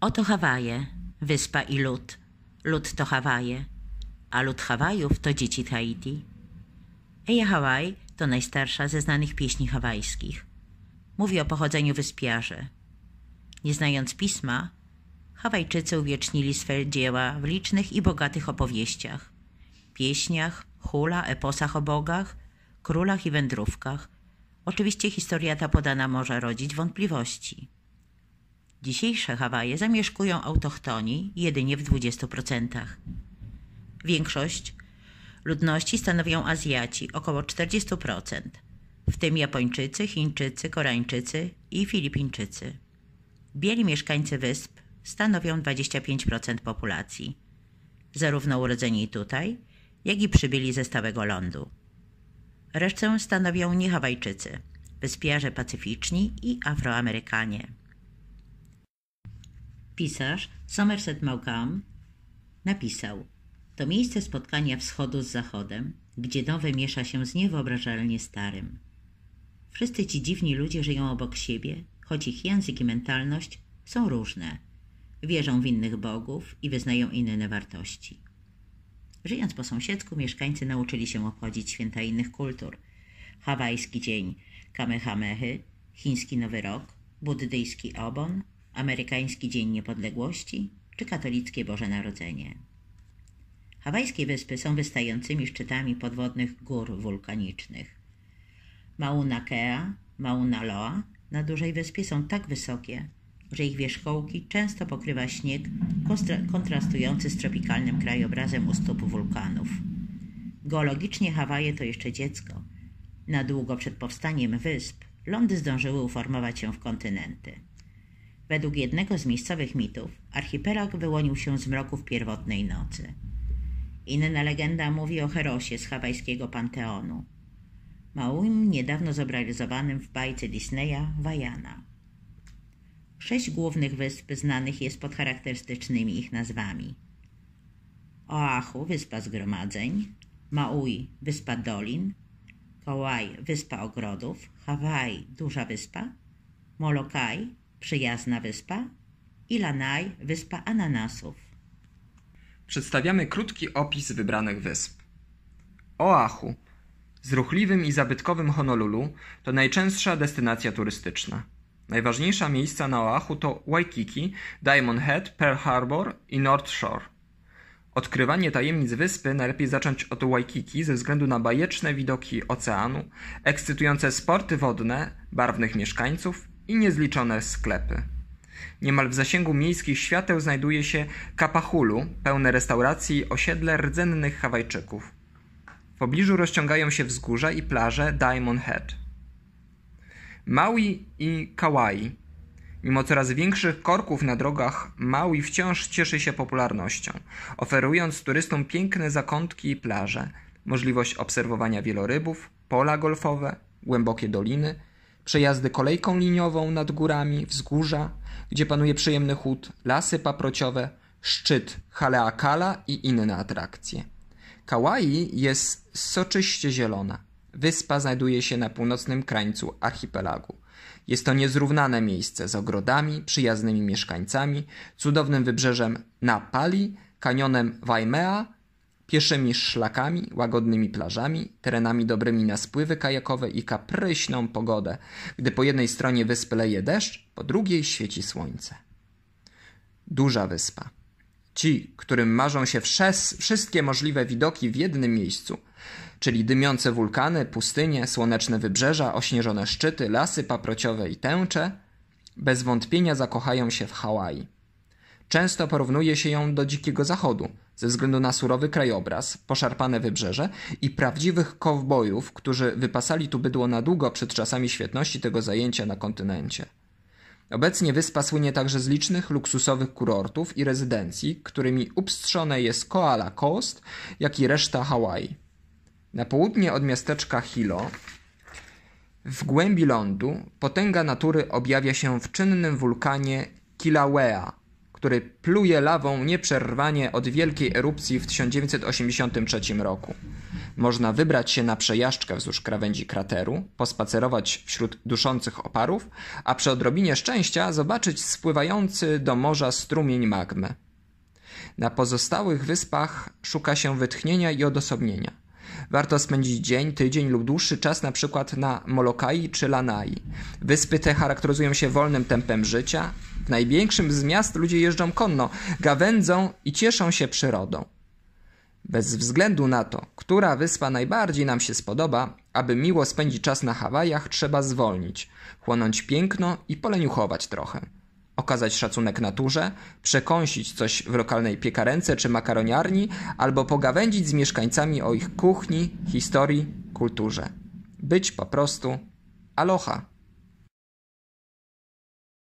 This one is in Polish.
Oto Hawaje, wyspa i lud. Lud to Hawaje, a lud Hawajów to dzieci Tahiti. Eja Hawaj to najstarsza ze znanych pieśni hawajskich. Mówi o pochodzeniu wyspiarzy. Nie znając pisma, Hawajczycy uwiecznili swe dzieła w licznych i bogatych opowieściach. Pieśniach, hula, eposach o bogach, królach i wędrówkach. Oczywiście historia ta podana może rodzić wątpliwości. Dzisiejsze Hawaje zamieszkują autochtoni jedynie w 20%. Większość ludności stanowią Azjaci, około 40%, w tym Japończycy, Chińczycy, Koreańczycy i Filipińczycy. Bieli mieszkańcy wysp stanowią 25% populacji, zarówno urodzeni tutaj, jak i przybyli ze stałego lądu. Resztę stanowią niehawajczycy, wyspiarze pacyficzni i Afroamerykanie pisarz Somerset Maugham napisał To miejsce spotkania wschodu z zachodem, gdzie nowe miesza się z niewyobrażalnie starym. Wszyscy ci dziwni ludzie żyją obok siebie, choć ich język i mentalność są różne. Wierzą w innych bogów i wyznają inne wartości. Żyjąc po sąsiedzku, mieszkańcy nauczyli się obchodzić święta innych kultur. Hawajski dzień Kamehamehy, chiński Nowy Rok, buddyjski Obon, Amerykański Dzień Niepodległości czy katolickie Boże Narodzenie. Hawajskie wyspy są wystającymi szczytami podwodnych gór wulkanicznych. Mauna Kea, Mauna Loa na dużej wyspie są tak wysokie, że ich wierzchołki często pokrywa śnieg kontrastujący z tropikalnym krajobrazem u stóp wulkanów. Geologicznie Hawaje to jeszcze dziecko. Na długo przed powstaniem wysp lądy zdążyły uformować się w kontynenty. Według jednego z miejscowych mitów, archipelag wyłonił się z mroków pierwotnej nocy. Inna legenda mówi o Herosie z hawajskiego panteonu. Małym, niedawno zobraziowanym w bajce Disneya, Wajana. Sześć głównych wysp znanych jest pod charakterystycznymi ich nazwami. Oahu, wyspa zgromadzeń, Maui, wyspa dolin, Kauai, wyspa ogrodów, Hawaii, duża wyspa, Molokai, Przyjazna wyspa i Lanai, wyspa ananasów. Przedstawiamy krótki opis wybranych wysp. Oahu z ruchliwym i zabytkowym Honolulu to najczęstsza destynacja turystyczna. Najważniejsze miejsca na Oahu to Waikiki, Diamond Head, Pearl Harbor i North Shore. Odkrywanie tajemnic wyspy najlepiej zacząć od Waikiki ze względu na bajeczne widoki oceanu, ekscytujące sporty wodne, barwnych mieszkańców i niezliczone sklepy. Niemal w zasięgu miejskich świateł znajduje się Kapahulu, pełne restauracji i osiedle rdzennych Hawajczyków. W pobliżu rozciągają się wzgórza i plaże Diamond Head. Maui i Kauai. Mimo coraz większych korków na drogach, Maui wciąż cieszy się popularnością, oferując turystom piękne zakątki i plaże, możliwość obserwowania wielorybów, pola golfowe, głębokie doliny – przejazdy kolejką liniową nad górami, wzgórza, gdzie panuje przyjemny chód, lasy paprociowe, szczyt Haleakala i inne atrakcje. Kauai jest soczyście zielona. Wyspa znajduje się na północnym krańcu archipelagu. Jest to niezrównane miejsce z ogrodami, przyjaznymi mieszkańcami, cudownym wybrzeżem Napali, kanionem Waimea pieszymi szlakami, łagodnymi plażami, terenami dobrymi na spływy kajakowe i kapryśną pogodę, gdy po jednej stronie wyspy leje deszcz, po drugiej świeci słońce. Duża wyspa. Ci, którym marzą się wszes, wszystkie możliwe widoki w jednym miejscu, czyli dymiące wulkany, pustynie, słoneczne wybrzeża, ośnieżone szczyty, lasy paprociowe i tęcze, bez wątpienia zakochają się w Hawaii. Często porównuje się ją do Dzikiego Zachodu, ze względu na surowy krajobraz, poszarpane wybrzeże i prawdziwych kowbojów, którzy wypasali tu bydło na długo przed czasami świetności tego zajęcia na kontynencie. Obecnie wyspa słynie także z licznych luksusowych kurortów i rezydencji, którymi upstrzone jest Koala Coast, jak i reszta Hawaii. Na południe od miasteczka Hilo, w głębi lądu, potęga natury objawia się w czynnym wulkanie Kilauea, który pluje lawą nieprzerwanie od wielkiej erupcji w 1983 roku. Można wybrać się na przejażdżkę wzdłuż krawędzi krateru, pospacerować wśród duszących oparów, a przy odrobinie szczęścia zobaczyć spływający do morza strumień magmy. Na pozostałych wyspach szuka się wytchnienia i odosobnienia. Warto spędzić dzień, tydzień lub dłuższy czas na przykład na Molokai czy Lanai. Wyspy te charakteryzują się wolnym tempem życia. W największym z miast ludzie jeżdżą konno, gawędzą i cieszą się przyrodą. Bez względu na to, która wyspa najbardziej nam się spodoba, aby miło spędzić czas na Hawajach, trzeba zwolnić, chłonąć piękno i poleniuchować trochę okazać szacunek naturze, przekąsić coś w lokalnej piekarence czy makaroniarni, albo pogawędzić z mieszkańcami o ich kuchni, historii, kulturze. Być po prostu aloha.